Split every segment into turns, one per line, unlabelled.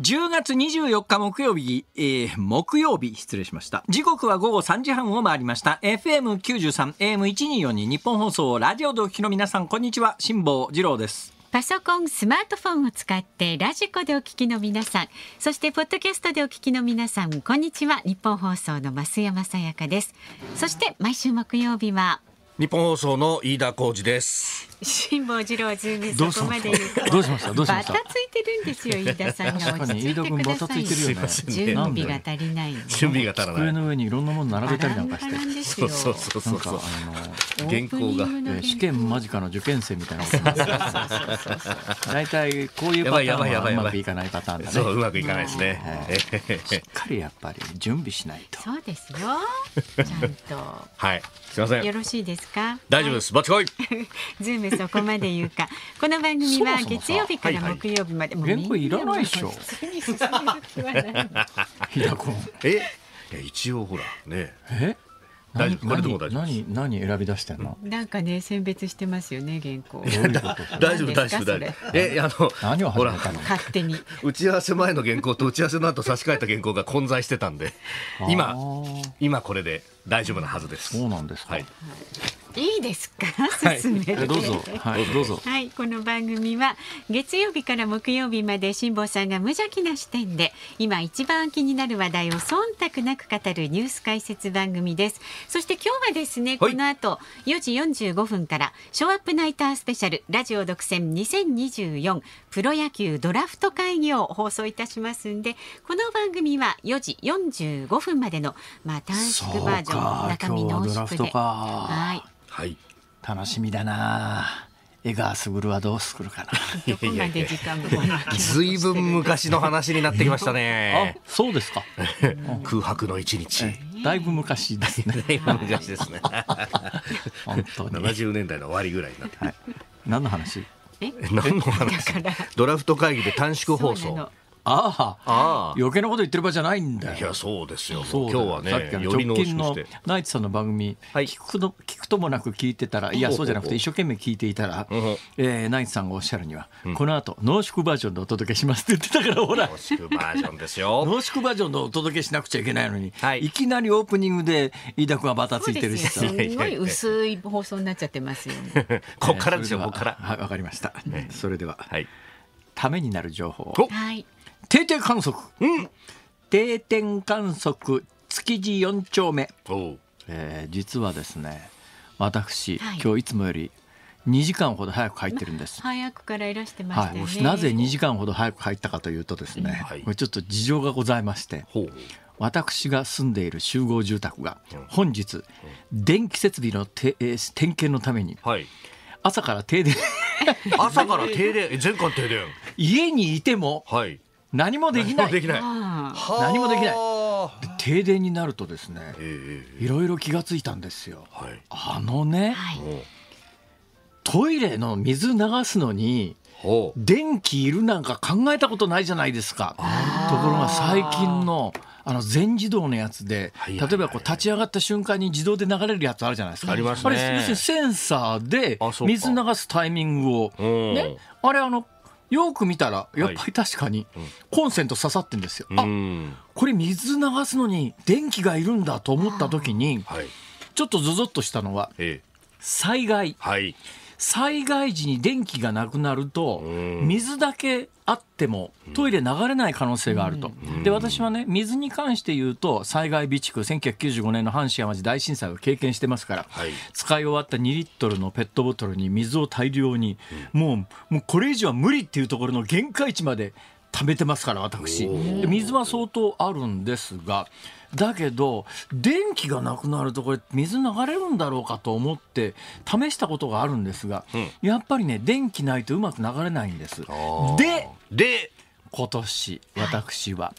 10月24日木曜日、えー、木曜日、失礼しました。時刻は午後3時半を回りました。FM93、AM1242 日本放送、ラジオでお聞きの皆さん、こんにちは。辛坊二郎です。
パソコン、スマートフォンを使ってラジコでお聞きの皆さん、そしてポッドキャストでお聞きの皆さん、こんにちは。日本放送の増山さやかです。そして毎週木曜日は
日本放送の飯田浩二です
辛坊治郎ズームどうしそこましで言うたどうしましたどうしまバタたついてるんですよ飯田さんが落ち着い飯田君バタついてるよね準備が足りない
準備が足らないの上にいろんなもの並べたりなんかしてそうそうそうそうなそんうかそうあの原稿が試験間近の受験生みたいな
大体こうい
うパタやばいやばーンいはうまくいかないパターンだそううまくいかないですねえへしっかりやっぱり準備しない
とそうですよちゃんと
はいす
みませんよ
ろしいですか
大丈夫です、はい、バチコイ
ズームそこまで言うかこの番組は月曜日から木曜日まで、はいはい、もういらないでしょ
え一応ほらねえ大丈夫これでも大丈夫何何選び出してんの、
なんかね選別してますよね原稿 大丈夫大丈夫大丈夫
えあの何をほら勝
手に
打ち合わせ前の原稿と打ち合わせの後差し替えた原稿が混在してたんで今今これで大丈夫なはずです。そうなんですはい
いいですか、はい、進める、どうぞ、はい、どうぞ。はい、この番組は月曜日から木曜日まで辛坊さんが無邪気な視点で今一番気になる話題を忖度なく語るニュース解説番組です。そして今日はですね、この後4時45分からショーアップナイタースペシャルラジオ独占2024プロ野球ドラフト会議を放送いたしますんで、この番組は4時45分までのまあ短縮バージョン中身濃縮で、はい。
はい、楽しみだな江川卓はどうするかな。ずいぶん昔の話になってきましたね。そうですか。空白の一日。だいぶ昔ですね。昔ですね。本当に。七
十年代の終わりぐらいになって。何の話？
何の話？
ドラフト会議で短縮放送。あ
あ余計なこと言ってる場合じゃないんだよいやそうですよそ今日はねさっきの直近のナイツさんの番組、はい、聞くの聞くともなく聞いてたらいやそうじゃなくて一生懸命聞いていたら、うえー、ナイツさんがおっしゃるには、うん、この後濃縮バージョンでお届けしますって言ってたからほら濃縮バージョンですよ 濃縮バージョンでお届けしなくちゃいけないのに、はい、いきなりオープニングで飯田君はバタついてるしさすごい薄
い放送になっちゃってますよ
ね こっからですよこっからはいわかりました、ね、それでは、はい、ためになる情報はい定点観測。うん。定点観測築地四丁目。おえー実はですね、私、はい今日いつもより2時間ほど早く入ってるんです。
早くからいらしてましたはい、なぜ2
時間ほど早く入ったかというとですね、はいちょっと事情がございましてほう私が住んでいる集合住宅が本日電気設備のて、えー点検のために朝から停電 朝から停電全館停電 家にいてもはい何もできない何もできない停電になるとですね、いろいろ気がついたんですよ、はい、あのね、はい、トイレの水流すのに電気いるなんか考えたことないじゃないですかところが最近のあの全自動のやつで、例えばこう立ち上がった瞬間に自動で流れるやつあるじゃないですか。あれ、すね。あれ、要するにセンサーで水流すタイミングを、ね、あれあのよく見たらやっぱり確かにコンセント刺さってんですよ、はい、あこれ水流すのに電気がいるんだと思った時に、はい、ちょっとぞぞっとしたのは、災害、はい、災害時に電気がなくなると、水だけあってもトイレ流れない可能性があると、で私はね水に関して言うと災害備蓄1995年の阪神・淡路大震災を経験してますから、はい、使い終わった2リットルのペットボトルに水を大量に、もうもうこれ以上は無理っていうところの限界値まで貯めてますから私水は相当あるんですがだけど電気がなくなるとこれ水流れるんだろうかと思って試したことがあるんですが、うん、やっぱりね電気ないとうまく流れないんです。でで今年私は、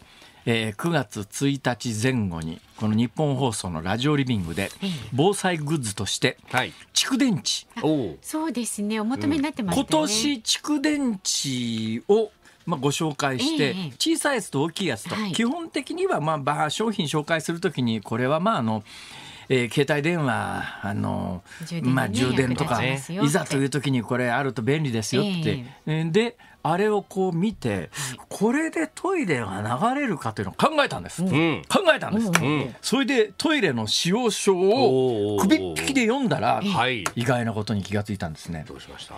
えー、9月1日前後にこの日本放送のラジオリビングで防災グッズとして蓄電池、
そうですねお求めになってます、ねうん、今年
蓄電池をまあ、ご紹介して、小さいやつと大きいやつと、基本的にはまあ商品紹介するときにこれはまああのえー、携帯電話あの充電,、まあ、充電とか、いざというときにこれあると便利ですよって、えー、であれをこう見て、これでトイレが流れるかというのを考えたんです、うん、考えたんです、うん、それでトイレの使用書を首っ引きで読んだら、意外なことに気がついたんですね。どうしました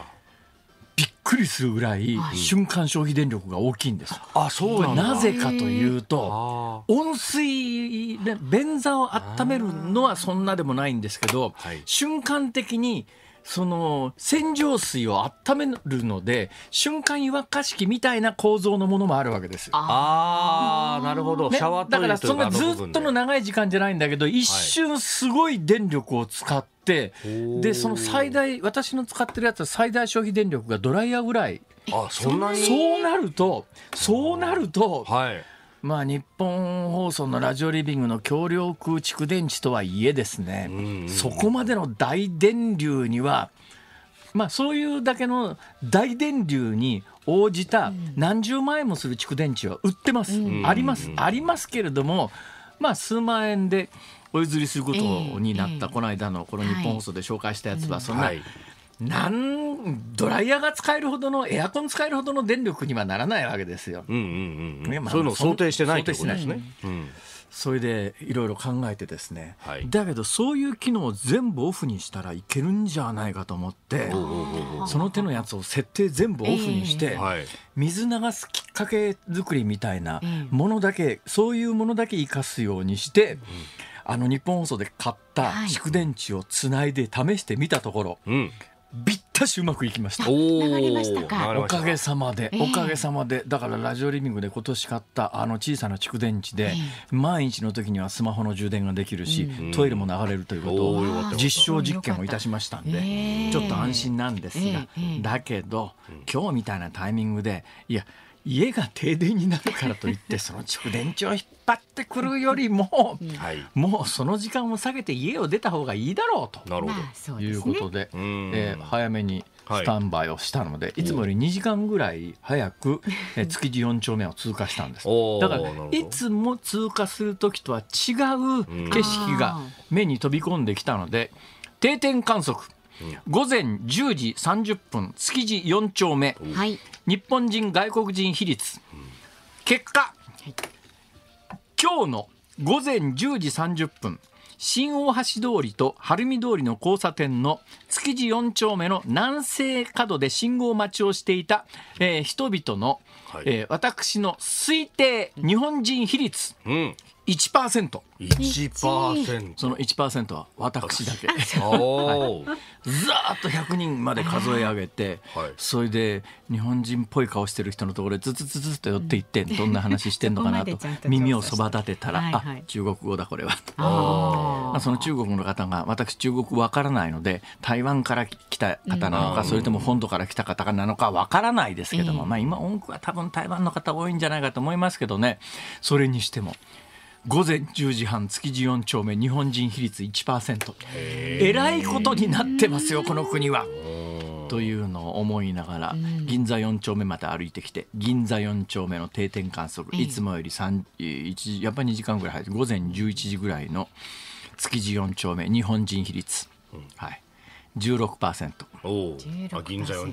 くりするぐらい瞬間消費電力が大きいんです。あそうなんなぜかというと温水便座を温めるのはそんなでもないんですけど、瞬間的にその洗浄水を温めるので瞬間湯沸かし器みたいな構造のものもあるわけですよ。ああなるほど、ね、シャワーだからそんなずっとの長い時間じゃないんだけど一瞬すごい電力を使って、はい、でその最大私の使ってるやつは最大消費電力がドライヤーぐらい。あそんなにそうなるとそうなると。はいまあ、日本放送のラジオリビングの橋梁空蓄電池とはいえですね、うんうん、そこまでの大電流には、まあ、そういうだけの大電流に応じた何十万円もする蓄電池は売ってます、うん、あります、うんうん、ありますけれども、まあ、数万円でお譲りすることになった、この間のこの日本放送で紹介したやつはそんななんドライヤーが使えるほどのエアコン使えるほどの電力にはならないわけですよ。うんうんうんそういうのを想定してないということですね。うん、それでいろいろ考えてですね、はい、だけどそういう機能を全部オフにしたらいけるんじゃないかと思ってその手のやつを設定全部オフにして、えー、水流すきっかけ作りみたいなものだけ、そういうものだけ生かすようにして。うんあの日本放送で買った蓄電池をつないで試してみたところ、はい、びったしうまくいきました。おかげさまで、えー、おかげさまで、だからラジオリビングで今年買ったあの小さな蓄電池で、えー、毎日の時にはスマホの充電ができるし、うん、トイレも流れるということを実証実験をいたしましたんで、えー、ちょっと安心なんですが、だけど今日みたいなタイミングでいや家が停電になるからといってその蓄電池を引っ張ってくるよりも、はい、もうその時間を下げて家を出た方がいいだろうとなるほどいうことで、えー、早めにスタンバイをしたので、はい、いつもより2時間ぐらい早く、えー、築地4丁目を通過したんですだからいつも通過する時とは違う景色が目に飛び込んできたので定点観測午前10時30分築地4丁目、はい、日本人外国人比率、結果、はい、今日の午前10時30分新大橋通りと晴海通りの交差点の築地4丁目の南西角で信号待ちをしていた、えー、人々の、はい、えー、私の推定日本人比率、うん、1%。その1%は私だけ。はい、ずっと100人まで数え上げて、はい、それで日本人っぽい顔してる人のところへずつずつっと寄っていって、うん、どんな話してんのかなと耳をそば立てたら、はいはい、あ中国語だこれは。あその中国の方が私中国わからないので台湾から来た方なのか、うん、それとも本土から来た方なのかわからないですけども、うん、まあ今音楽は多分台湾の方多いんじゃないかと思いますけどねそれにしても。午前10時半築地4丁目日本人比率1%
えらいことになって
ますよこの国は。というのを思いながら、銀座4丁目まで歩いてきて銀座4丁目の定点観測いつもより時やっぱり2時間ぐらい早い午前11時ぐらいの築地4丁目日本人比率、はい、銀座4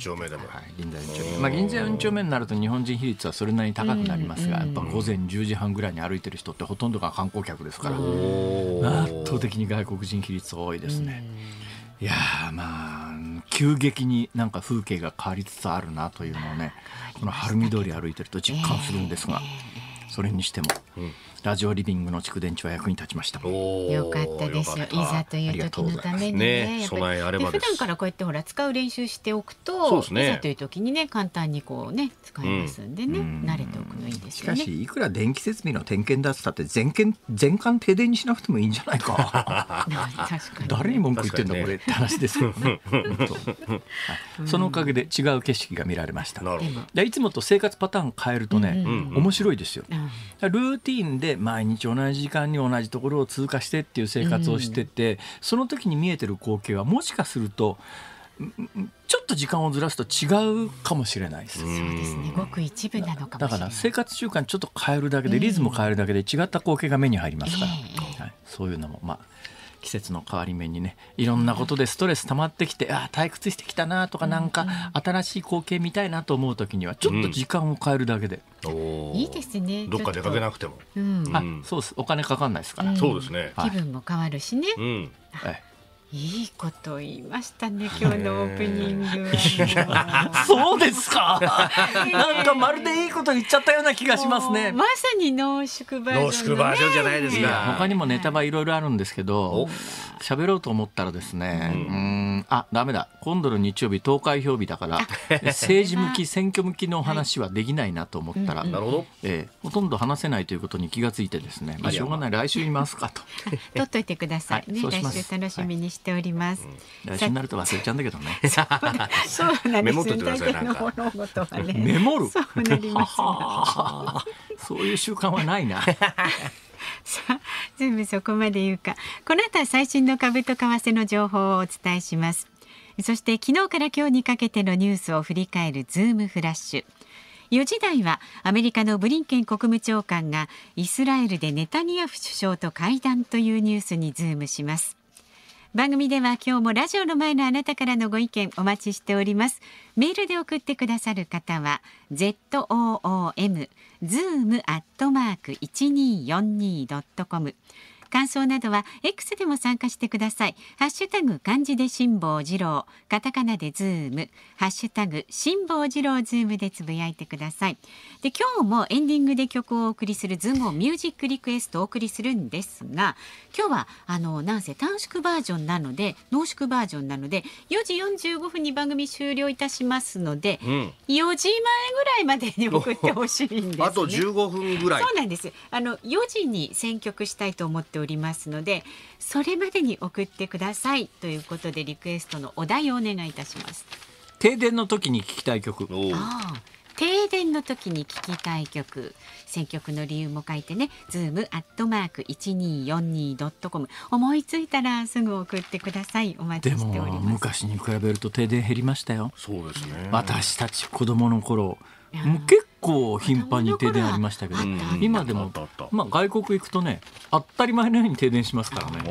丁目でも、はい、銀座4丁目、まあ、銀座4丁目になると日本人比率はそれなりに高くなりますが、やっぱ午前10時半ぐらいに歩いてる人ってほとんどが観光客ですから圧倒的に外国人比率多いですね。いやまあ急激になんか風景が変わりつつあるなというのをねこの晴海通り歩いてると実感するんですが、それにしても。うんラジオリビングの蓄電池は役に立ちました。よかったですよ。いざという時のた
めにね。ね備えあれば普段からこうやってほら使う練習しておくと、ね、いざという時にね簡単にこうね使えますんでね、うん、慣れておくのいいですよね。しかし
いくら電気設備の点検だったって全検全館停電にしなくてもいいんじゃないか。確かに。誰に文句言ってんだ、ね、これって話ですよね そのおかげで違う景色が見られました。いつもと生活パターン変えるとね、うん面白いですよ。ルーティンで毎日同じ時間に同じところを通過してっていう生活をしてて、うん、その時に見えてる光景はもしかするとちょっと時間をずらすと違うかもしれないです。そうですね。
ごく一部なのかもだから生活
習慣ちょっと変えるだけで、リズム変えるだけで違った光景が目に入りますから。
えー、はい、
そういうのもまあ季節の変わり目にねいろんなことでストレス溜まってきて、ああ退屈してきたなとかなんか新しい光景見たいなと思う時にはちょっと時間を変えるだけで、いい
ですねどっか出かけなくても、
あそうですお金かかんないですから、そうですね気分
も変わるしね、
はい、い
いこと言いましたね今日のオープニング。そうですか。なんかまるでいいこと言っちゃったような気がしますね。まさに濃縮バージョン、ね、濃縮
バージョンじゃないですか。他にもネタはいろいろあるんですけど、喋ろうと思ったらですね。うん、あダメだ今度の日曜日投開票日だから 政治向き選挙向きの話はできないなと思ったら、はい、えほとんど話せないということに気が付いてですね、まあ、しょうがない来週いますかと
取っといてください、ね、来週楽しみにしております、
来週になると忘れちゃうんだけどね
そうなんですよ大体の物事はねメモるそうなりますそういう習慣はないなさあ全部そこまで言うかこの後は最新の株と為替の情報をお伝えしますそして昨日から今日にかけてのニュースを振り返るズームフラッシュ4時台はアメリカのブリンケン国務長官がイスラエルでネタニヤフ首相と会談というニュースにズームします番組では今日もラジオの前のあなたからのご意見お待ちしておりますメールで送ってくださる方は z o o m zoom アットマーク一二四二 c o m 感想などは X でも参加してくださいハッシュタグ漢字で辛坊治郎カタカナでズームハッシュタグ辛坊治郎ズームでつぶやいてくださいで今日もエンディングで曲をお送りするズームをミュージックリクエストをお送りするんですが今日はあのなんせ短縮バージョンなので濃縮バージョンなので4時45分に番組終了いたしますので、うん、4時前ぐらいまでに送ってほしいんです、ね、あと15分ぐらいそうなんですあの4時に選曲したいと思っておりますのでそれまでに送ってくださいということでリクエストのお題をお願いいたします
停電の時に聞きたい曲
停電の時に聞きたい曲選曲の理由も書いてねズームアットマーク 1242.com 思いついたらすぐ送ってくださいお待ちしております
昔に比べると停電減りましたよそうですね私たち子供の頃結構頻繁に停電ありましたけど、今でも、まあ、外国行くとね当たり前のように停電しますからね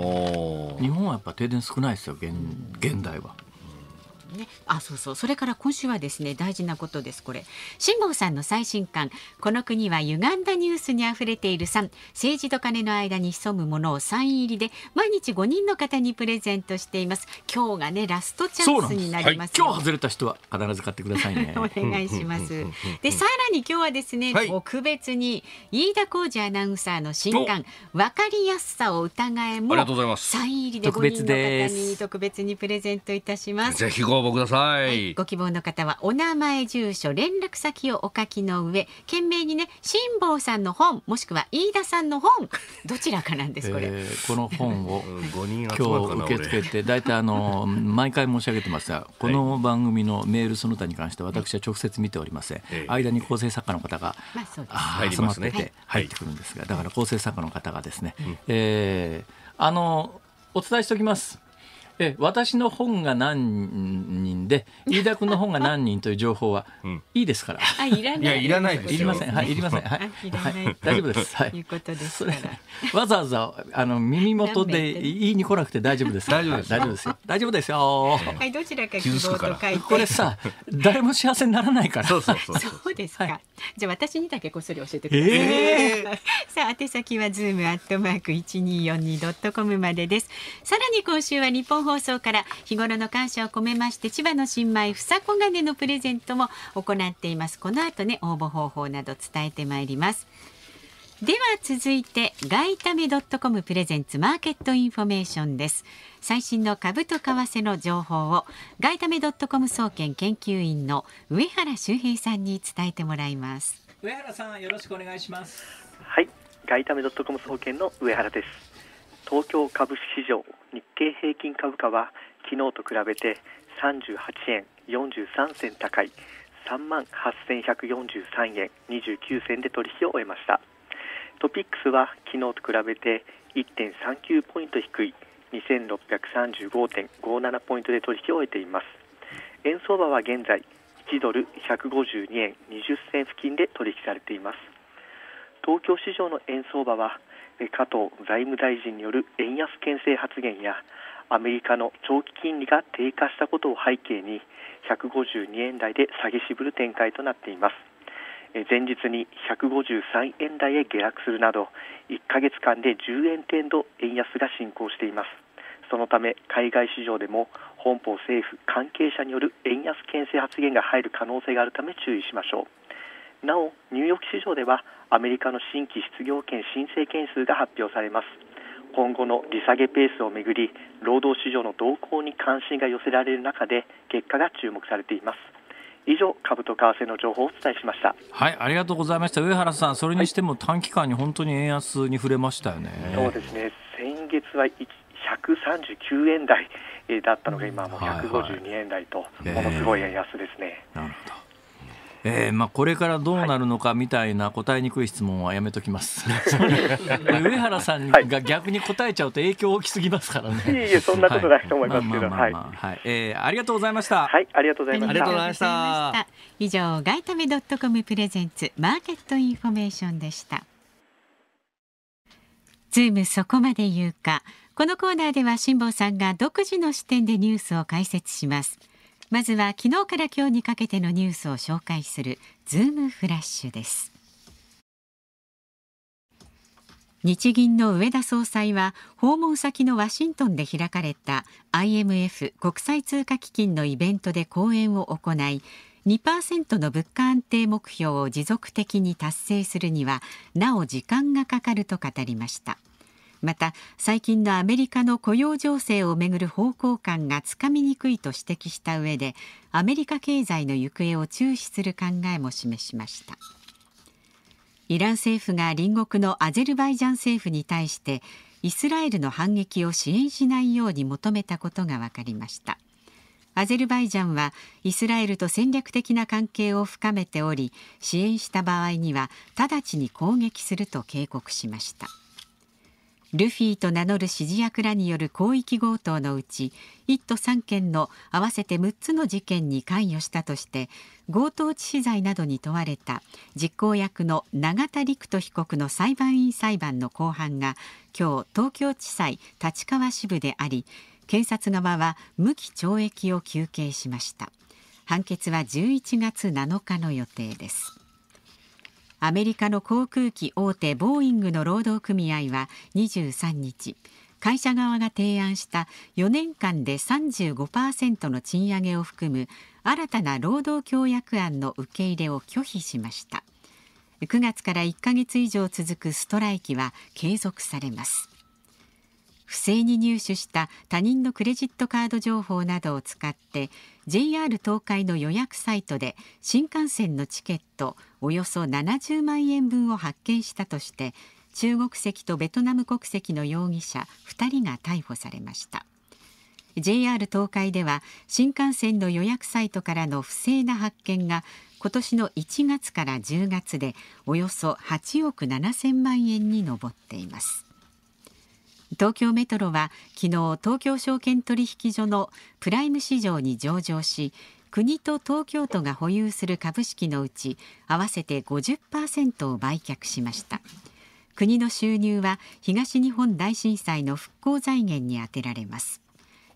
日本はやっぱ停電少ないですよ現現代は。
ねあそうそうそれから今週はですね大事なことですこれ辛坊さんの最新刊この国は歪んだニュースに溢れている三、政治と金の間に潜むものをサイン入りで毎日五人の方にプレゼントしています今日がねラストチャンスになります、は
い、今日外れた人は必ず買ってくださいね お願いしますでさ
らに今日はですね、はい、特別に飯田浩二アナウンサーの新刊わかりやすさを疑えもサ
イン入りで五人の方に
特別にプレゼントいたしますぜひ
ごご応募ください、はい、
ご希望の方はお名前住所連絡先をお書きの上懸命にね辛坊さんの本もしくは飯田さんの本 どちらかなんですこれ、え
ー、この本を 今日受け付けて大体あの 毎回申し上げてますがこの番組のメールその他に関して私は直接見ておりません、間に構成作家の方が、まあ、挟まってて入ってくるんですがだから構成作家の方がですね、うん、えー、あのお伝えしておきますえ私の本が何人で 飯田君の本が何人という情報は、いいですから。あいらない。いやいらないですいりません。はいいりません。はい。
いはい、大丈夫です。はい。いうことです
わざわざあの耳元で言いに来なくて大丈夫です。大丈夫です。大丈夫ですよ。大丈夫ですよ。は
い、どちらか希望と書いて。これさ、
誰も幸せにならないから。そうそうそう。そ
うですか。じゃ私にだけこっそり教えてください。えー、さあ宛先はズームアットマーク一二四二ドットコムまでです。さらに今週は日本放送から日頃の感謝を込めまして千葉の新米房子金のプレゼントも行っていますこの後ね応募方法など伝えてまいりますでは続いて外為ドットコムプレゼンツマーケットインフォメーションです最新の株と為替の情報を外為ドットコム総研研究員の上原修平さんに伝えてもらいます
上原さんよろしくお願いしますはい外為ドットコム総研の上原です東京株式市場日経平均株価は昨日と比べて38円43銭高い3万8143円29銭で取引を終えましたトピックスは昨日と比べて1.39ポイント低い2635.57ポイントで取引を終えています円相場は現在1ドル152円20銭付近で取引されています東京市場の円相場は加藤財務大臣による円安牽制発言やアメリカの長期金利が低下したことを背景に152円台で下げ渋る展開となっています前日に153円台へ下落するなど1ヶ月間で10円程度円安が進行していますそのため海外市場でも本邦政府関係者による円安牽制発言が入る可能性があるため注意しましょうなおニューヨーク市場ではアメリカの新規失業権申請件数が発表されます今後の利下げペースをめぐり労働市場の動向に関心が寄せられる中で結果が注目されています以上株と為替の情報をお伝えしました
はいありがとうございました上原さんそれにしても短期間に本当に円安に触れましたよね、はい、そうで
すね先月は139円台だったのが今もう152円台とものすごい円安ですね、はいなるほど
えーまあ、これからどうなるのかみたいな答えにくい質問はやめときます、はい、上原さんが逆に答えちゃうと影響大きすぎますからね、い、いえそんなことないと思いますけどありがとうございましたはいありがとうござい
ました以上外為ドットコムプレゼンツマーケットインフォメーションでしたズームそこまで言うかこのコーナーでは辛坊さんが独自の視点でニュースを解説しますまずは昨日から今日にかけてのニュースを紹介するズームフラッシュです日銀の上田総裁は訪問先のワシントンで開かれた IMF 国際通貨基金のイベントで講演を行い2%の物価安定目標を持続的に達成するにはなお時間がかかると語りましたまた最近のアメリカの雇用情勢をめぐる方向感がつかみにくいと指摘した上でアメリカ経済の行方を注視する考えも示しましたイラン政府が隣国のアゼルバイジャン政府に対してイスラエルの反撃を支援しないように求めたことが分かりましたアゼルバイジャンはイスラエルと戦略的な関係を深めており支援した場合には直ちに攻撃すると警告しましたルフィと名乗る指示役らによる広域強盗のうち1都3県の合わせて6つの事件に関与したとして強盗致死罪などに問われた実行役の永田陸人被告の裁判員裁判の公判が今日東京地裁立川支部であり検察側は無期懲役を求刑しました判決は11月7日の予定ですアメリカの航空機大手ボーイングの労働組合は23日会社側が提案した4年間で35%の賃上げを含む新たな労働協約案の受け入れを拒否しました9月から1ヶ月以上続くストライキは継続されます不正に入手した他人のクレジットカード情報などを使って JR 東海の予約サイトで新幹線のチケットおよそ70万円分を発見したとして中国籍とベトナム国籍の容疑者2人が逮捕されました JR 東海では新幹線の予約サイトからの不正な発見が今年の1月から10月でおよそ8億7000万円に上っています東京メトロは昨日東京証券取引所のプライム市場に上場し国と東京都が保有する株式のうち合わせて50%を売却しました国の収入は東日本大震災の復興財源に充てられます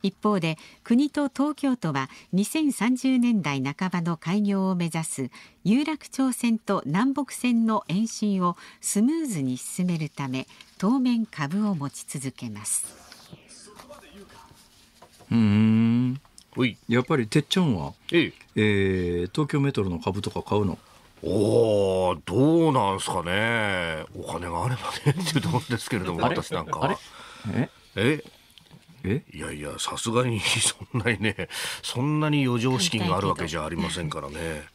一方で国と東京都は2030年代半ばの開業を目指す有楽町線と南北線の延伸をスムーズに進めるため当面株を持ち続けます
うんやっぱりてっちゃんは、ええー、東京メトロの株とか買うのおおどうなんすか
ねお金があればねっていうところですけれども私なんかえええいやいやさすがに そんなにねそんなに余剰資金があるわけじゃありませんからね。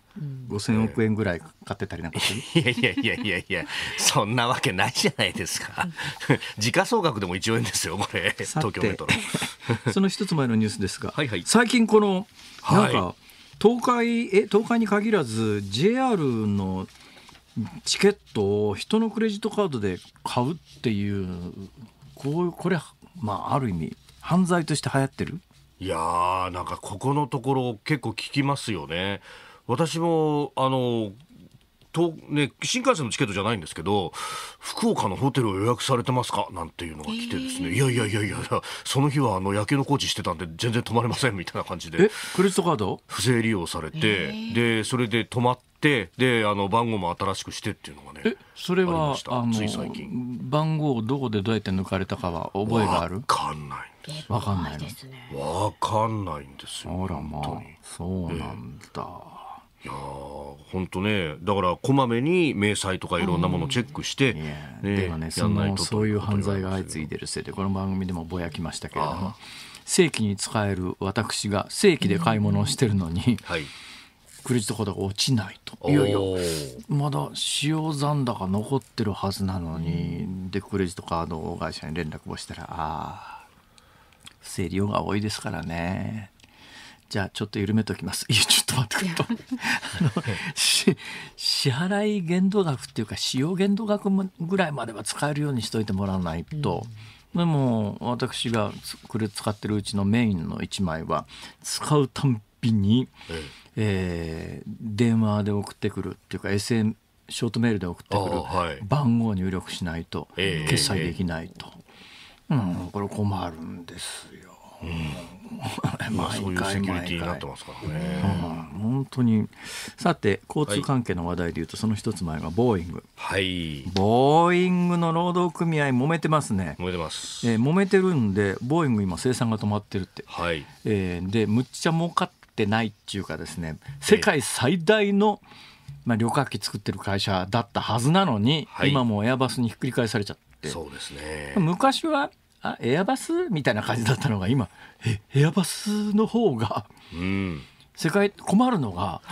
5000億円ぐらい買ってたりなんかするいやいやいやいやいや、そんなわけないじゃないですか。時価総額でも1円ですよ、これ、東京
メトロ。その一つ前のニュースですが、はいはい、最近この、なんか、はい、東海、え、東海に限らず、JR のチケットを人のクレジットカードで買うっていう、こうこれ、まあ、ある意味、犯罪として流行ってるいやーなんかここのところ結構聞きます
よね。私もあのとね、新幹線のチケットじゃないんですけど福岡のホテルを予約されてますかなんていうのが来てですね、えー、いやいやいやいやその日はあの野球のコーチしてたんで全然泊まれませんみたいな感じでクレジットカード不正利用され
て、えー、
でそれで泊まってであの番号も新しくしてっていうのが
ねそれはあの番号をどこでどうやって抜かれたかは覚えがあるわかんない
わかんないですね。わかんな
いんですよ。あらまあ、そうなん
だ。いや本当ねだからこまめに明細とかいろんなものをチェ
ックして、うんね、ではねそのそういう犯罪が相次いでるせいでこの番組でもぼやきましたけれども正規に使える私が正規で買い物をしてるのに、はい、クレジットカードが落ちないといやいやまだ使用残高残ってるはずなのに、うん、でクレジットカード会社に連絡をしたらああ正利用が多いですからね。じゃあちょっと緩めおきます。いやちょっと待ってくれと。あの支払い限度額っていうか使用限度額ぐらいまでは使えるようにしといてもらわないと。うん、でも私がこれ使ってるうちのメインの1枚は使うたんびに、ええ電話で送ってくるっていうか SM ショートメールで送ってくる番号を入力しないと決済できないと。うん、これ困るんですよ。うん、まあ、そういうセキュリティになってますからね、うん、本当にさて交通関係の話題でいうと、はい、その一つ前がボーイング、はい、ボーイングの労働組合揉めてますね揉めてます、えー、揉めてるんでボーイング今生産が止まってるって、はいえー、でむっちゃ儲かってないっていうかですね世界最大の、まあ、旅客機作ってる会社だったはずなのに、はい、今もエアバスにひっくり返されちゃってそ
うですね
昔はあエアバスみたいな感じだったのが今えエアバスの方が、うん、世界困るのが、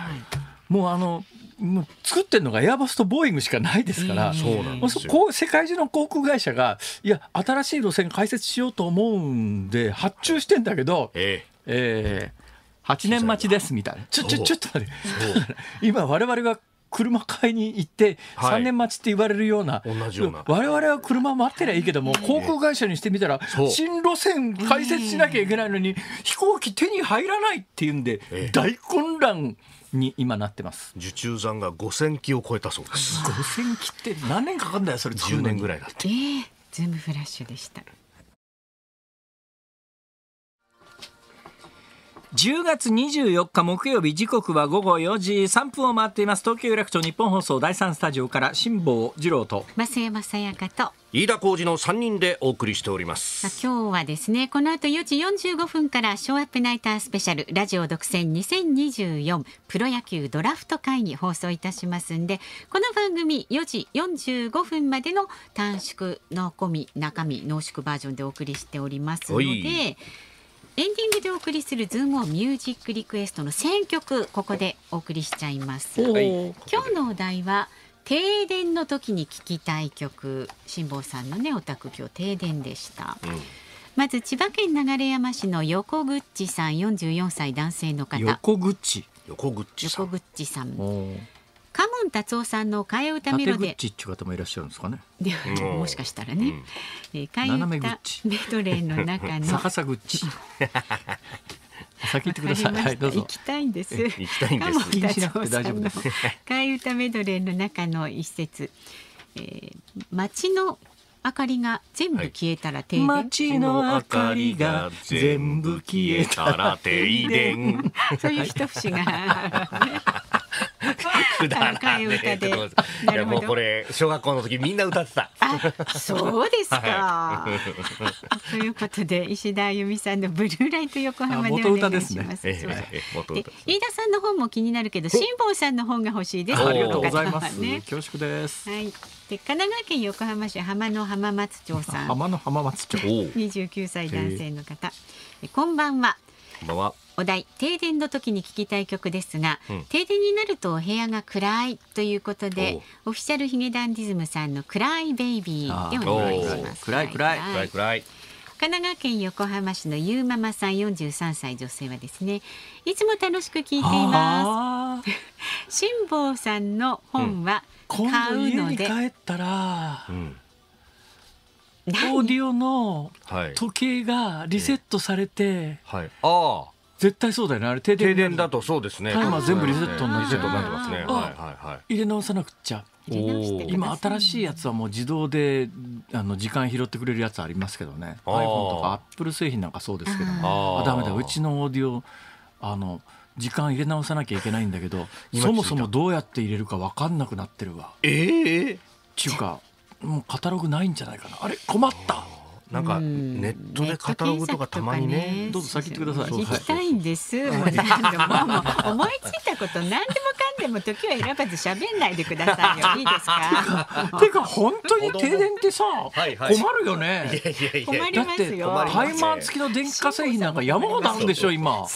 もうあのもう作ってるのがエアバスとボーイングしかないですから、世界中の航空会社がいや新しい路線開設しようと思うんで発注してんだけど、えええー、8年待ちですみたいなちょちょちょっと待って 今我々が車買いに行って3年待ちって言われるような、はい、同じような我々は車待ってりゃいいけども航空会社にしてみたら新路線開設しなきゃいけないのに飛行機手に入らないっていうんで大混乱
に今なってます受注残が5000機を超えたそうです
5000機って
何
年かかんだよそれ
10年ぐらいだっ
て、えー、ズームフラッシュでした
10月24日木曜日時刻は午後4時3分を回っています東京有楽町日本放送第3スタジオから辛坊治郎と
増山さやかと
飯田浩二の3人でお送りしております
今日はですねこの後4時45分からショーアップナイタースペシャルラジオ独占2024プロ野球ドラフト会議放送いたしますんでこの番組4時45分までの短縮の込み中身濃縮バージョンでお送りしておりますのでエンディングでお送りするズームをミュージックリクエストの選曲ここでお送りしちゃいます、今日のお題は停電の時に聞きたい曲辛坊さんのねお宅今日停電でした、うんまず千葉県流山市の横口さん、44歳男性の方。横口横
口さん。横口さん。
嘉門達夫さんの替え歌メロで
て方もいらっしゃるんですかねでもしかしたらね、うん、え替え歌メド
レーの中の逆さ
先ってください。はい、どうぞ。行きたいんです。行きた
いんです。替え歌メドレーの中の一節、えー、街の明かりが全部消えたら停電、はい、街の明か
りが全部消えたら停電 そ
ういう一節が
くだらねえってことですいやもうこれ小学校の時みんな歌ってたあそうですか、はい、
ということで石田由美さんのブルーライト横浜でお願いします、ねえー、飯田さんの本も気になるけど辛坊さんの本が欲しいですありがとうございます、ね、
恐縮です
はいで神奈川県横浜市浜の浜松町さん
浜の浜松町
29歳男性の方こんばんはこんばんはお題停電の時に聞きたい曲ですが、うん、停電になるとお部屋が暗いということでオフィシャルヒゲダンディズムさんの「暗いベイビー」でお願いします暗い暗い暗い暗い神奈川県横浜市のゆうママさん四十三歳女性はですねいつも楽しく聞いています 辛坊さんの本は買うので、うん、帰った
ら、うんオーディオの時計がリセットされて、はい、ああ絶対そうだよね。あれ停電停電だとそうですね。タイマー全部リセットになっリセットますね。はいはいはい。入れ直さなくちゃ。今新しいやつはもう自動であの時間拾ってくれるやつありますけどね iPhone とか Apple 製品なんかそうですけどもあダメだうちのオーディオあの時間入れ直さなきゃいけないんだけどそもそもどうやって入れるか分かんなくなってるわええー、ちゅうかもうカタログないんじゃないかなあれ困ったなんかネットでカタログ
とかたまにね、どうぞ先行ってください。行きた
いんです。もうなんも思いついたこと何でもかんでも時は選ばず喋んないでくださいよ。いいですか？てか本当に停電ってさ、
困るよね。困りますよ。タイマー付きの電気化製品なんか山ほどあるんでしょ今。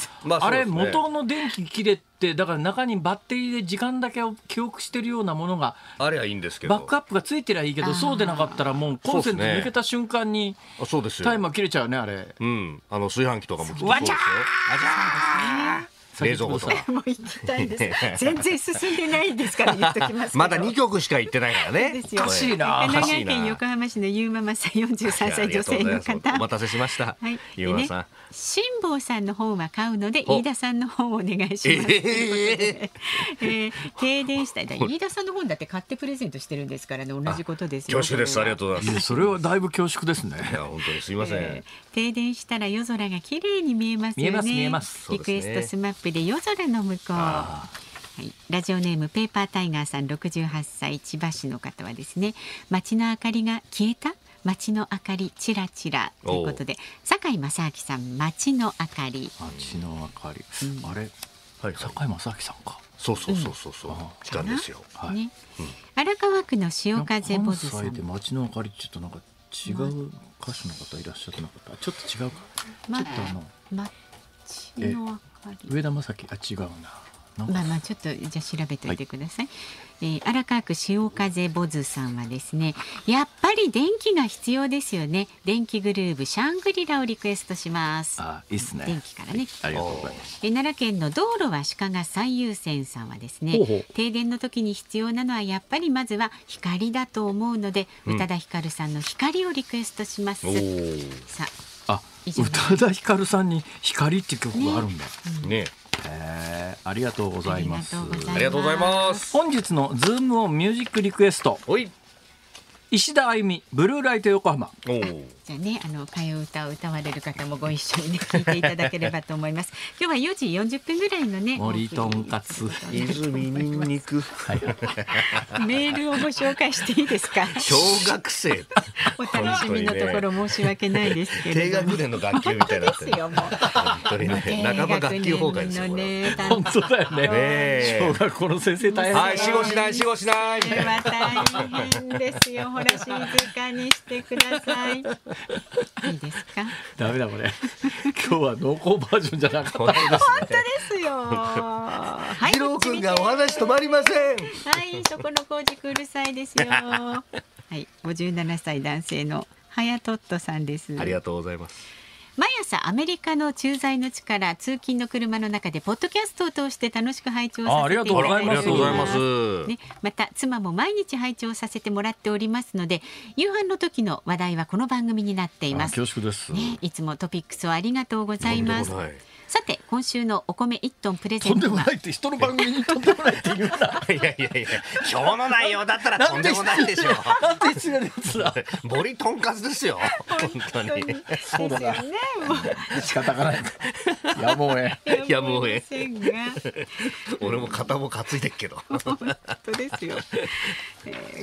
あれ元の電気切れて。ってだから中にバッテリーで時間だけを記憶してるようなものが
あれはいいんです
けどバックアップがついてりゃいいけどそうでなかったらもうコンセント抜けた瞬間にタイマー切れちゃうねあれ、
うん、あの炊飯器とかもきっとそうですよわち
ゃー冷蔵庫と
もう行きたいです。全然進んでないですから言っときます。ま
だ二曲しか行ってないからね。おかしいな。神奈川県横
浜市のゆうままさん、四十三歳女性の方。お待
たせしました。は
い。ゆうまさん。辛坊さんの本は買うので、飯田さんの本をお願いします。ええ、停電した 飯田さんの本だって買ってプレゼントしてるんですからね、同じことですよ。恐縮です。ありがとうございます。それは
だいぶ恐縮ですね。いや、本当にすみません。
停電したら夜空が綺麗に見えますよね。見えます。見えます。リクエストスマップで夜空の向こう。はい、ラジオネームペーパータイガーさん68歳千葉市の方はですね街の明かりが消えた街の明かりちらちらということで堺正明さん街の明かり街の明かり、うん、あれ、はい堺、はい、正明さ
んかそうそうそうそうそう、うん、来たんですよ、はい、ね、うん、
荒川区の潮風坊主さんで
街の明かりちょっとなんか違う歌手の方いらっしゃってなかったちょっと違うか、
ま、ちょっとあの、まで上田正樹あ違うなまあまあちょっとじゃ調べておいてください、はい、えー、荒川区潮風ボズさんはですねやっぱり電気が必要ですよね電気グルーブシャングリラをリクエストしますあ
いいっすね電気からね、はい、ありがとうございま
すえー、奈良県の道路は鹿が最優先さんはですね停電の時に必要なのはやっぱりまずは光だと思うので、宇多田ヒカルさんの光をリクエストしますさあ
宇多田ヒカルさんに「光」って曲があるんだねえー、ありがとうござい
ますありがとうござい
ます本日のズームオンミュージックリクエスト石田あゆみブルーライト横浜おお
じねあの歌謡歌を歌われる方もご一緒にね聞いていただければと思います 今日は4時40分ぐらいのね森と
んかつ
泉にんにくメールをご紹介していいですか小学生お楽しみのところ申し訳ないですけれども、ね、低学年の学
級
みたいなですよもう本当に
ね半ば学級崩壊
ですよね本当だよねね小学校の先生大変はい死後しな
い死後しないまた大変ですよほら静かにしてくださいいいですか。ダメだこれ。今日は濃厚バージョンじゃなかった本当ですよ。はい。ロ郎君がお話止まりません。はい、そこの工事うるさいですよ。はい、五十七歳男性のハヤトットさんです。ありが
とうございます。
毎朝アメリカの駐在の地から通勤の車の中でポッドキャストを通して楽しく拝聴させていただいております。ね、また妻も毎日拝聴させてもらっておりますので、夕飯の時の話題はこの番組になっています。ね、いつもトピックスをありがとうございます。さて今週のお米一トンプレゼントとんでもないって人の番組にとんでもない
って言うないやいやいや今
日の内
容だったらとんでもないでしょな
んで失礼なやつだ森とんかつですよ本当にそうだな、ね、仕方がないやむをえやむを得俺も肩も担いでっけど本当ですよ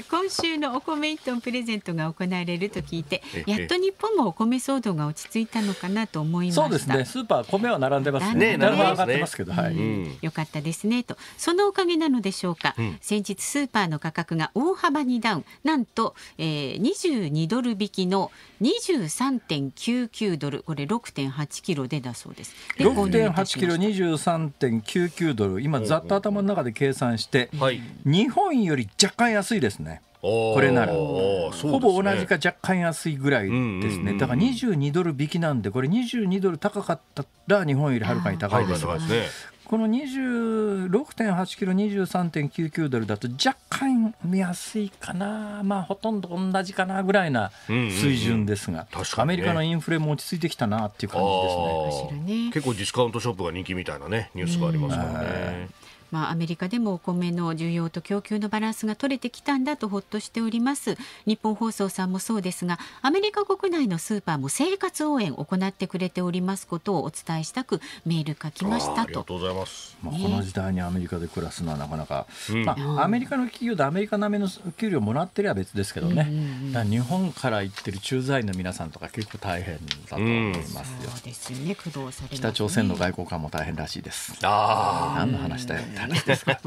今週のお米1トンプレゼントが行われると聞いて、やっと日本もお米騒動が落ち着いたのかなと思いましそうですね。ス
ーパー米は並んでますね。並んでますね。ますはい、うん。
よかったですねと、そのおかげなのでしょうか。うん、先日スーパーの価格が大幅にダウン、なんと、えー、22ドル引きの23.99ドル、これ6.8キロでだそうです。で6.8キロ
23.99ドル、今ざっと頭の中で計算して、うん、はい、日本より若干安安いですね。これなら、ほぼ同じか若干安いぐらいですね、だから22ドル引きなんで、これ22ドル高かったら日本よりはるかに高いです。この26.8キロ23.99ドルだと若干見やすいかな、まあ、ほとんど同じかなぐらいな水準ですが、うんうんうんね、アメリカのインフレも落ち着いてきたなっていう感
じですね結構ディスカウントショップが人気みたいなねニュースがありますからね。
まあ、アメリカでもお米の需要と供給のバランスが取れてきたんだとほっとしております日本放送さんもそうですがアメリカ国内のスーパーも生活応援を行ってくれておりますことをお伝えしたくメール書きましたとあり
がとうございます、まあ、この時代にアメリカで暮らすのはなかなか、まあ、アメリカの企業でアメリカ並みの給料もらってりゃ別ですけどね、うん、日本から行ってる駐在員の皆さんとか結構大変だと思いますよ、
うん、そうですね苦労され、ね、北朝鮮の外交
官も大変らしいですああ何の話だよ
話ですか。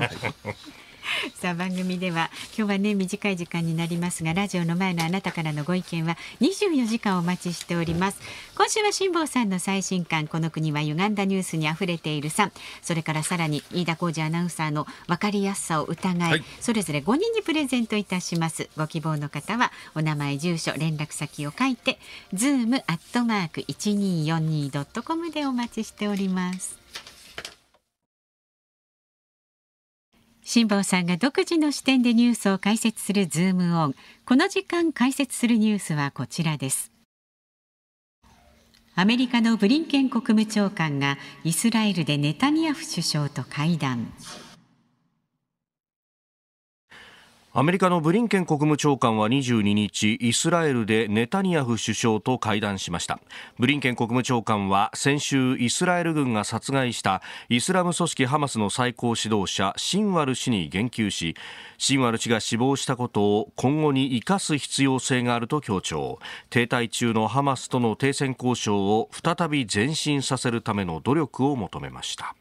さあ番組では今日はね短い時間になりますがラジオの前のあなたからのご意見は24時間お待ちしております今週は辛坊さんの最新刊この国は歪んだニュースにあふれているさんそれからさらに飯田浩二アナウンサーの分かりやすさを疑い、はい、それぞれ5人にプレゼントいたしますご希望の方はお名前住所連絡先を書いて zoom アットマーク 1242.com でお待ちしております辛坊さんが独自の視点でニュースを解説するズームオンこの時間解説するニュースはこちらですアメリカのブリンケン国務長官がイスラエルでネタニヤフ首相と会談
アメリカのブリンケン国務長官は22日イスラエルでネタニヤフ首相と会談しましたブリンケン国務長官は先週イスラエル軍が殺害したイスラム組織ハマスの最高指導者シンワル氏に言及しシンワル氏が死亡したことを今後に生かす必要性があると強調停滞中のハマスとの停戦交渉を再び前進させるための努力を求めました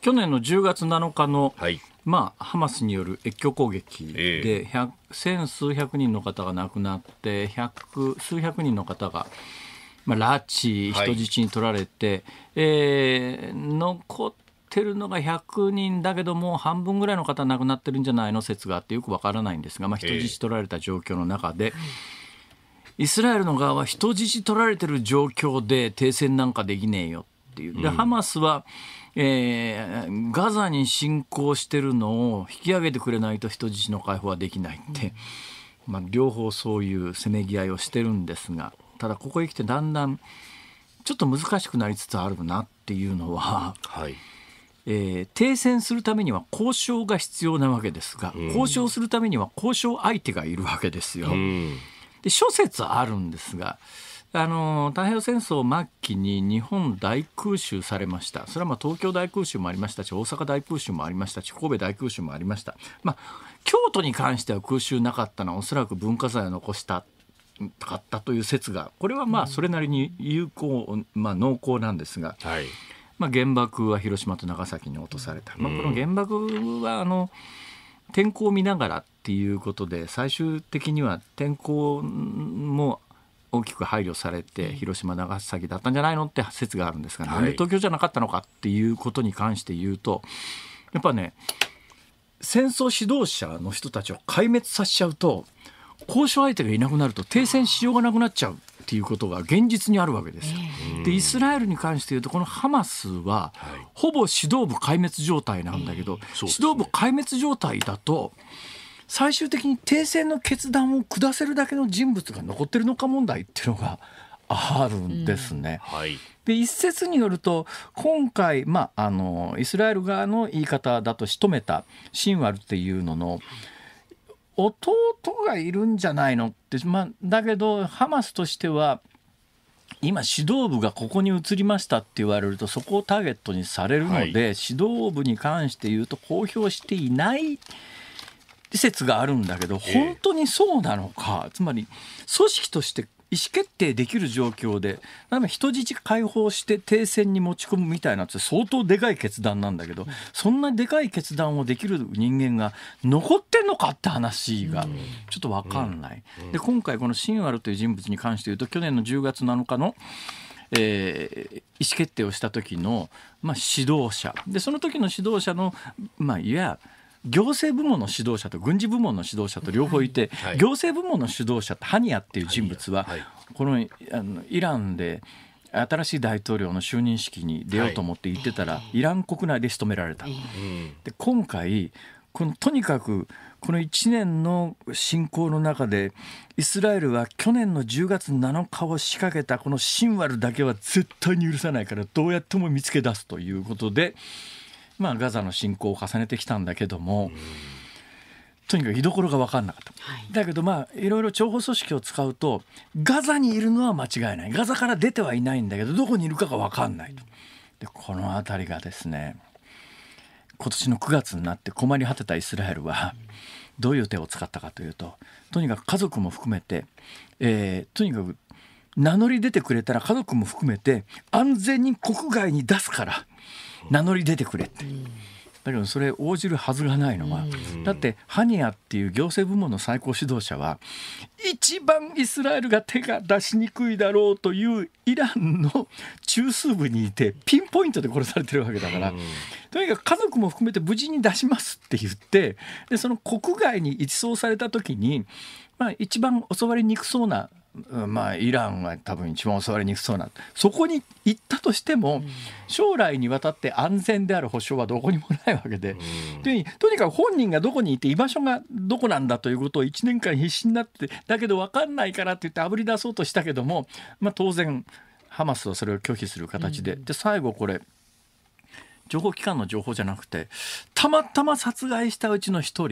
去年の10月
7日の、はいまあ、ハマスによる越境攻撃で、千数百人の方が亡くなって百数百人の方が、まあ、拉致人質に取られて、はい、えー、残ってるのが100人だけども半分ぐらいの方亡くなってるんじゃないの説があってよくわからないんですが、まあ、人質取られた状況の中で。えーイスラエルの側は人質取られてる状況で停戦なんかできねえよっていう。で、ハマスは、えー、ガザに侵攻してるのを引き上げてくれないと人質の解放はできないって、まあ、両方そういうせめぎ合いをしてるんですがただここへ来てだんだんちょっと難しくなりつつあるなっていうのは、はい、えー、停戦するためには交渉が必要なわけですが、うん、交渉するためには交渉相手がいるわけですよ。うん、で諸説あるんですがあの太平洋戦争末期に日本大空襲されました、それはまあ東京大空襲もありましたし、大阪大空襲もありましたし、神戸大空襲もありました、まあ、京都に関しては空襲なかったのは、おそらく文化財を残したかったという説が、これはまあそれなりに有効、まあ、濃厚なんですが、はいまあ、原爆は広島と長崎に落とされた。まあ、この原爆はあの、天候を見ながらっていうことで最終的には天候も大きく配慮されて広島長崎だったんじゃないのって説があるんですが、ね、なんで東京じゃなかったのかっていうことに関して言うとやっぱね戦争指導者の人たちを壊滅させちゃうと交渉相手がいなくなると停戦しようがなくなっちゃうっていうことが現実にあるわけですよ。でイスラエルに関して言うとこのハマスは、ほぼ指導部壊滅状態なんだけど、指導部壊滅状態だと。最終的に停戦の決断を下せるだけの人物が残ってるのか問題っていうのがあるんですね。うん、はいで一説によると今回、まあ、あのイスラエル側の言い方だと仕留めたシンワルっていうのの弟がいるんじゃないのって、まあ、だけどハマスとしては今指導部がここに移りましたって言われるとそこをターゲットにされるので、はい、指導部に関して言うと公表していない。設があるんだけど本当にそうなのか、つまり組織として意思決定できる状況で人質解放して停戦に持ち込むみたいなって相当でかい決断なんだけどそんなでかい決断をできる人間が残ってんのかって話がちょっと分かんない。で今回このシンワルという人物に関して言うと去年の10月7日のえー、意思決定をした時の、まあ、指導者でその時の指導者の、まあ、いわゆる行政部門の指導者と軍事部門の指導者と両方いて、はい、行政部門の指導者ハニヤっていう人物は、はい、このあのイランで新しい大統領の就任式に出ようと思って行ってたら、はい、イラン国内で仕留められた。で今回このとにかくこの1年の侵攻の中でイスラエルは去年の10月7日を仕掛けたこのシンワルだけは絶対に許さないからどうやっても見つけ出すということで。まあ、ガザの侵攻を重ねてきたんだけども。とにかく居所が分かんなかった、はい、だけどまあいろいろ諜報組織を使うとガザにいるのは間違いないガザから出てはいないんだけどどこにいるかが分かんないとでこの辺りがですね今年の9月になって困り果てたイスラエルはどういう手を使ったかというととにかく家族も含めて、えー、とにかく名乗り出てくれたら家族も含めて安全に国外に出すから名乗り出てくれって。だけどそれ応じるはずがないのは、だってハニヤっていう行政部門の最高指導者は一番イスラエルが手が出しにくいだろうというイランの中枢部にいてピンポイントで殺されてるわけだから、とにかく家族も含めて無事に出しますって言ってでその国外に一掃された時に、まあ、一番襲われにくそうなまあ、イランは多分一番襲われにくそうなそこに行ったとしても、将来にわたって安全である保証はどこにもないわけで,、とにかく本人がどこにいて居場所がどこなんだということを1年間必死になってだけど分かんないからって言ってあぶり出そうとしたけども、まあ、当然ハマスはそれを拒否する形で,、で最後これ情報機関の情報じゃなくてたまたま殺害したうちの1人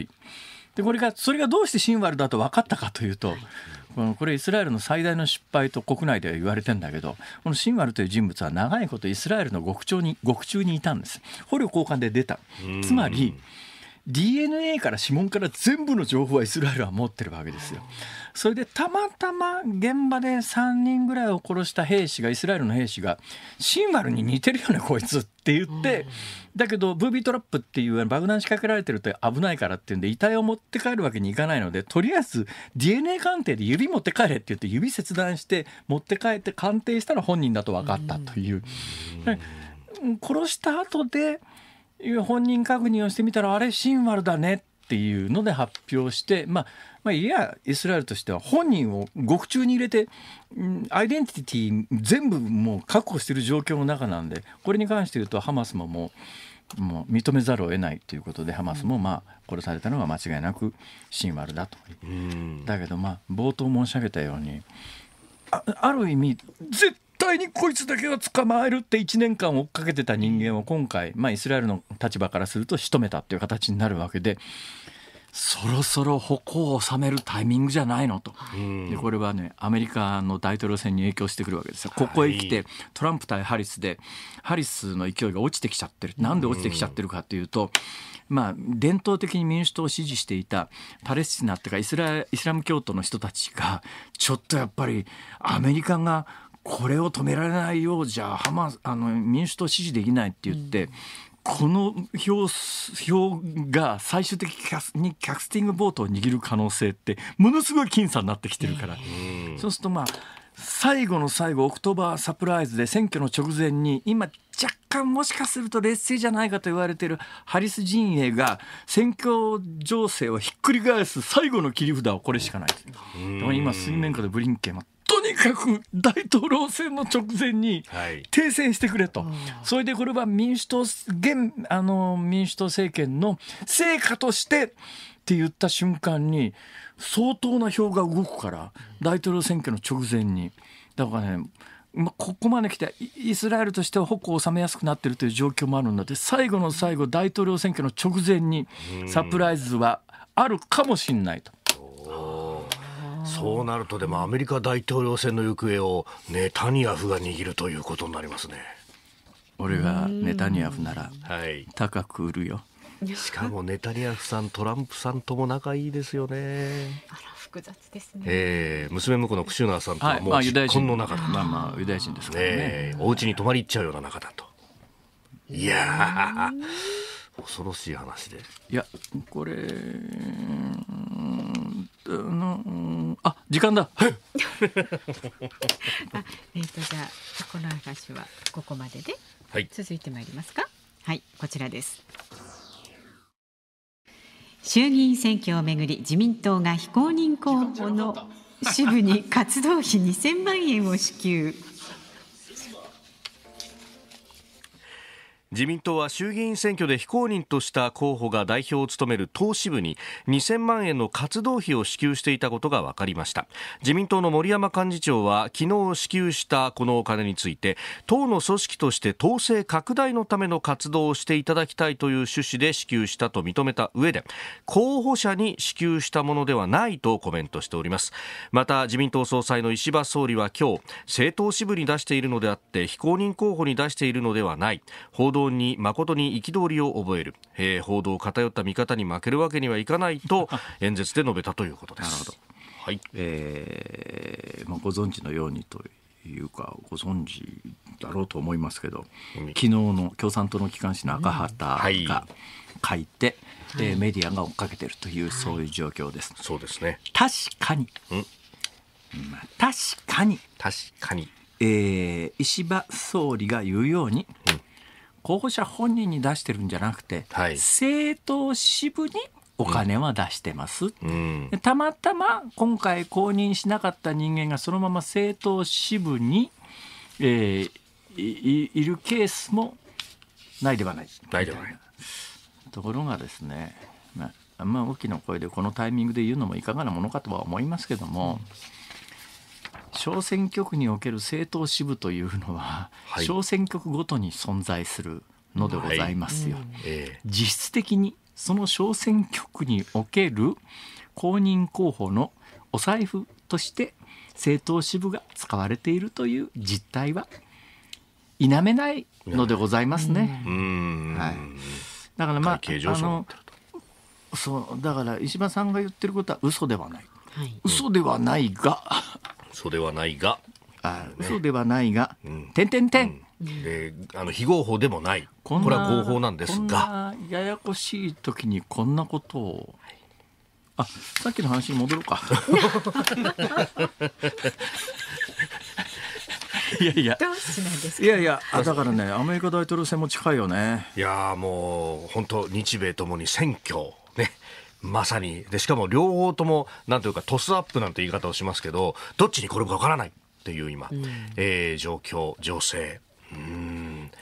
でこれがそれがどうしてシンワルだと分かったかというと。これイスラエルの最大の失敗と国内では言われてんだけどこのシンワルという人物は長いことイスラエルの獄中に獄中にいたんです捕虜交換で出たつまり DNA から指紋から全部の情報はイスラエルは持ってるわけですよ。それでたまたま現場で3人ぐらいを殺した兵士がイスラエルの兵士がシンバルに似てるよねこいつって言って、だけどブービートラップっていう爆弾仕掛けられてると危ないからっていうんで遺体を持って帰るわけにいかないのでとりあえず DNA 鑑定で指持って帰れって言って指切断して持って帰って鑑定したら本人だと分かったという。殺した後で本人確認をしてみたらあれシンワルだねっていうので発表して、まあ、まあ、いやイスラエルとしては本人を獄中に入れて、アイデンティティ全部もう確保している状況の中なんでこれに関して言うとハマスももうもう認めざるを得ないということでハマスもまあ殺されたのは間違いなくシンルだと、うん、だけどまあ冒頭申し上げたようにあある意味絶対にこいつだけは捕まえるって1年間追っかけてた人間を今回、まあ、イスラエルの立場からすると仕留めたっていう形になるわけで。そろそろ歩行を収めるタイミングじゃないのと、でこれはねアメリカの大統領選に影響してくるわけですよ、ここへ来てトランプ対ハリスでハリスの勢いが落ちてきちゃってるなんで落ちてきちゃってるかというと、まあ、伝統的に民主党を支持していたパレスチナとかイスライスラム教徒の人たちがちょっとやっぱりアメリカが、これを止められないようじゃハマあの民主党支持できないって言って、うんこの票票が最終的にキャスティングボートを握る可能性ってものすごい僅差になってきてるから、そうするとまあ最後の最後オクトバーサプライズで選挙の直前に今若干もしかすると劣勢じゃないかと言われているハリス陣営が選挙情勢をひっくり返す最後の切り札はこれしかない、うん、だから今水面下でブリンケンにかく大統領選の直前に停戦してくれと、はい、それでこれは民主党現あの民主党政権の成果としてって言った瞬間に相当な票が動くから大統領選挙の直前にだからねまここまで来てイスラエルとしては矛を収めやすくなっているという状況もあるので最後の最後大統領選挙の直前にサプライズはあるかもしれないと。
そうなるとでもアメリカ大統領選の行方をネタニヤフが握るということになりますね
俺がネタニヤフなら高く売るよ、
はい、しかもネタニヤフさんトランプさんとも仲いいですよねあ複雑ですね、えー、娘婿のクシュナーさんとはもう結婚の中だと、まあ、まあユダヤ人ですからねねお家に泊まり行っちゃうような中だと
いや
恐ろしい話で
いやこれのあ時間だ。はい、あ
えっ、ー、とじゃあこの話はここまでで、はい、続いてまいりますか。はいこちらです。衆議院選挙をめぐり自民党が非公認候補の支部に活動費2000万円を支給。
自民党は衆議院選挙で非公認とした候補が代表を務める党支部に2000万円の活動費を支給していたことが分かりました自民党の森山幹事長は昨日支給したこのお金について党の組織として党勢拡大のための活動をしていただきたいという趣旨で支給したと認めた上で候補者に支給したものではないとコメントしておりますまた自民党総裁の石破総理は今日政党支部に出しているのであって非公認候補に出しているのではない報道動に誠に憤りを覚える、えー、報道を偏った見方に負けるわけにはいかないと 演説で述べたということで
す。なるほどはいえーまあ、ご存知のようにというかご存知だろうと思いますけど昨日の共産党の機関紙の赤旗が、うい書いて、はえ、い、メディアが追っかけてるという、そういう状況です。そうですね。確かに、まあ、確かに、確かに、えー、石破総理が言うように、うん、候補者本人に出してるんじゃなくて、はい、政党支部にお金は出してます、うん、たまたま今回公認しなかった人間がそのまま政党支部に、えー、いいるケースもないではないないではないところがですね、まあ、まあ大きな声でこのタイミングで言うのもいかがなものかとは思いますけども。うん小選挙区における政党支部というのは、はい、小選挙区ごとに存在するのでございますよ。はいえー、実質的にその小選挙区における公認候補のお財布として政党支部が使われているという実態は否めないのでございますね。はい、だからまああのそうだから石破さんが言ってることは嘘ではない、はい、嘘ではないが
そうではないが。
あそうではないが、てんてんてん。であの非合法でもないこ
れは合法なんですが
ややこしい時にこんなことをあさっきの話に戻ろうか いやいやいやいやあだからねアメリカ大統領選も近いよねいやもう本当日米
ともに選挙ねまさに。で、しかも両方とも、なんというかトスアップなんて言い方をしますけど、どっちに転ぶかわからないっていう今、うん、えー、状況、情勢。うん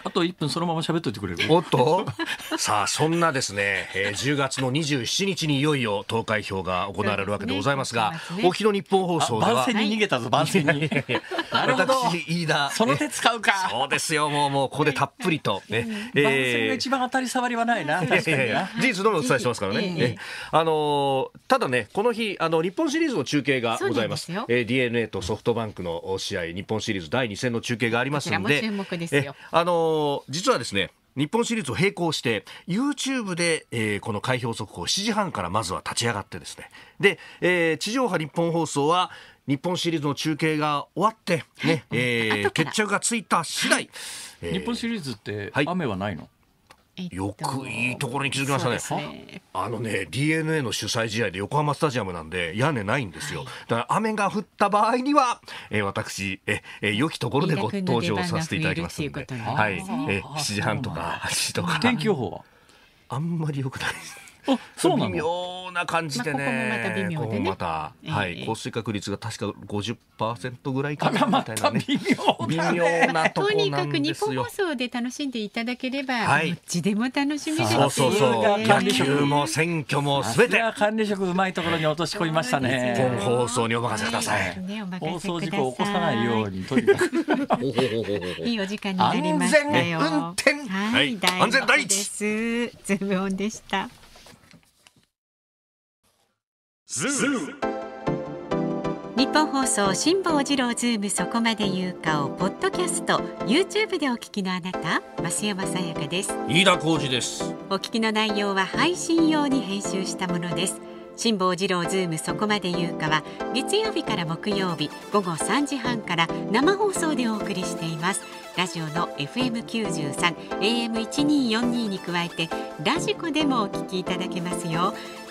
あと1分そのまま喋っといてくれるおっと さあそんなですね、えー、10月の27日にいよいよ投開票が行われるわけでございますが、ねね、の日本放送では番宣に逃げたぞ番宣にいやいや私飯田その手使うかそうですよもうもうここでたっぷりと、ね、えー、番宣が一
番当たり障りはないな確かにな事実どのみお伝えしますからね、えー、
あのー、ただねこの日あの日本シリーズの中継がございますす、えー、DNA とソフトバンクの試合日本シリーズ第2戦の中継がありますのであのー実はですね日本シリーズを並行して YouTube で、えー、この開票速報7時半からまずは立ち上がってですねで、えー、地上波日本放送は日本シリーズの中継が終わってね、ね、はい、えー、決着がついた次第、はいえー、日本シリーズって雨はないの、はいよくいいところに気づきましたね、ね、あのね d n a の主催試合で横浜スタジアムなんで屋根ないんですよ、はい、だから雨が降った場合には、えー、私えー、良きところでご登場させていただきますので、ね、はい、えー、7時半とか8時とか天気予報はあんまり良くないですそうな微妙な感じでね、まあ、ここもまた微妙でね、はい、降水確率が確か50%ぐらいかなみたいなね、
微
妙なとにかく日本放
送で楽しんでいただければ、はい、どっちでも楽しみですそうそうそう野球
も選挙もすべて管理職うまいところに落とし込みましたね本放送にお任
せください、
ね、放送事故を起こさないようにとにかくいいお時間になりましたよ安全運転、はい、安全第一ズームオンでしたズ日本放送辛坊治郎ズームそこまで言うかをポッドキャスト YouTube でお聞きのあなた増山さやかです
飯田浩二です
お聞きの内容は配信用に編集したものです辛坊治郎ズームそこまで言うかは月曜日から木曜日午後三時半から生放送でお送りしていますラジオの FM93 a m 一二四二に加えてラジコでもお聞きいただけますよ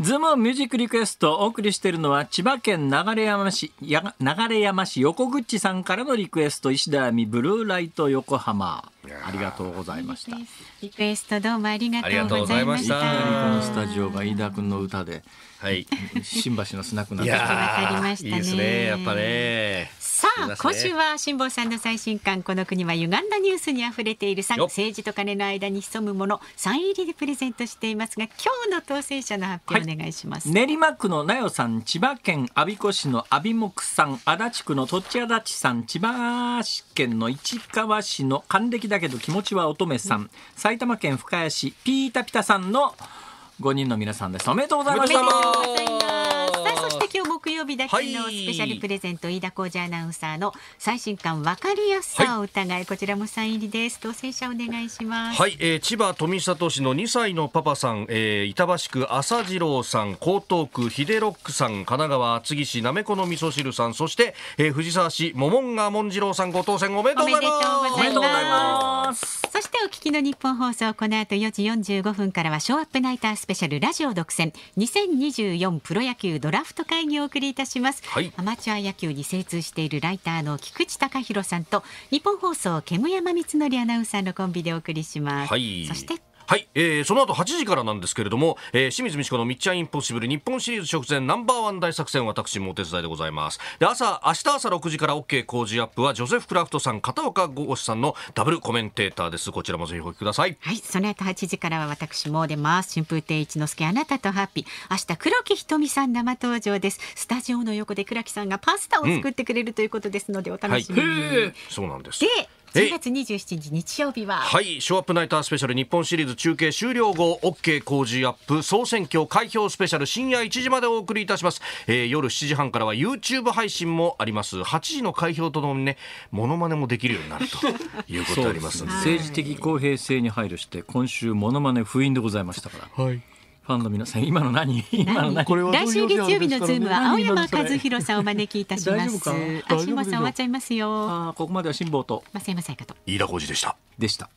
ズームミュージックリクエストお送りしているのは千葉県流山市、流山市横口さんからのリクエスト、石田亜美ブルーライト横浜。ありがとうございました
リクエストどうもありがとうございま
したこのスタジオが飯田君の歌で、はい、新橋のスナックなんですわか
りましたねいいですねやっぱ
ね
さあ、今週は
辛坊さんの最新刊この国は歪んだニュースにあふれている3政治と金の間に潜むもの3入りでプレゼントしていますが今日の当選者の発表お願いします、
はい、練馬区の奈代さん千葉県我孫子市の阿鼻木さん足立区の栃っちあさん千葉県の市川市の還暦だけど気持ちは乙女さん、埼玉県深谷市ピータピタさんの5人の皆さんですおめでとうございました。さ
あそして今日木曜日だけのスペシャルプレゼント、はい、飯田浩二アナウンサーの最新刊わかりやすさを疑い、はい、こちらもサイ入りです当選者お願いしますは
い、えー、千葉富里市の2歳のパパさん、えー、板橋区朝次郎さん江東区秀ロックさん神奈川厚木市なめこの味噌汁さんそして、えー、藤沢市モモンガモン次郎さんご当選おめでとうございま
すおめでとうございますそしてお聞きの日本放送この後4時45分からはショーアップナイタースペシャルラジオ独占2024プロ野球ドラフト会議を送りいたします、はい、アマチュア野球に精通しているライターの菊池隆弘さんと日本放送煙山光則アナウンサーのコンビでお送りします、はい、そして
はい、えー、その後8時からなんですけれども、えー、清水美智子のミッチャインポッシブル日本シリーズ直前ナンバーワン大作戦私もお手伝いでございますで朝明日朝6時から OK 工事アップはジョセフ・クラフトさん片岡剛志さんのダブルコメンテーターですこちらもぜひお聞きくださいは
いその後8時からは私も出ます春風亭一之輔あなたとハッピー明日黒木瞳さん生登場ですスタジオの横で倉木さんがパスタを作ってくれるということですので、お楽しみに、はい、
そうなんですで10月
27日日曜日はは
いショーアップナイタースペシャル日本シリーズ中継終了後 OK 工事アップ総選挙開票スペシャル深夜1時までお送りいたします、えー、夜7時半から
は YouTube 配信もあります8時の開票とともにねモノマネもできるようになる
と いうことありますね、政治的
公平性に配慮して今週モノマネ封印でございましたからはいファンの皆さん今の何今の何これ
来週月曜日のズームは青山和弘さんをお招きいたしますあ辛坊さん終わっちゃいますよあここまでは辛坊と増山さやかと
飯田浩司でしたでした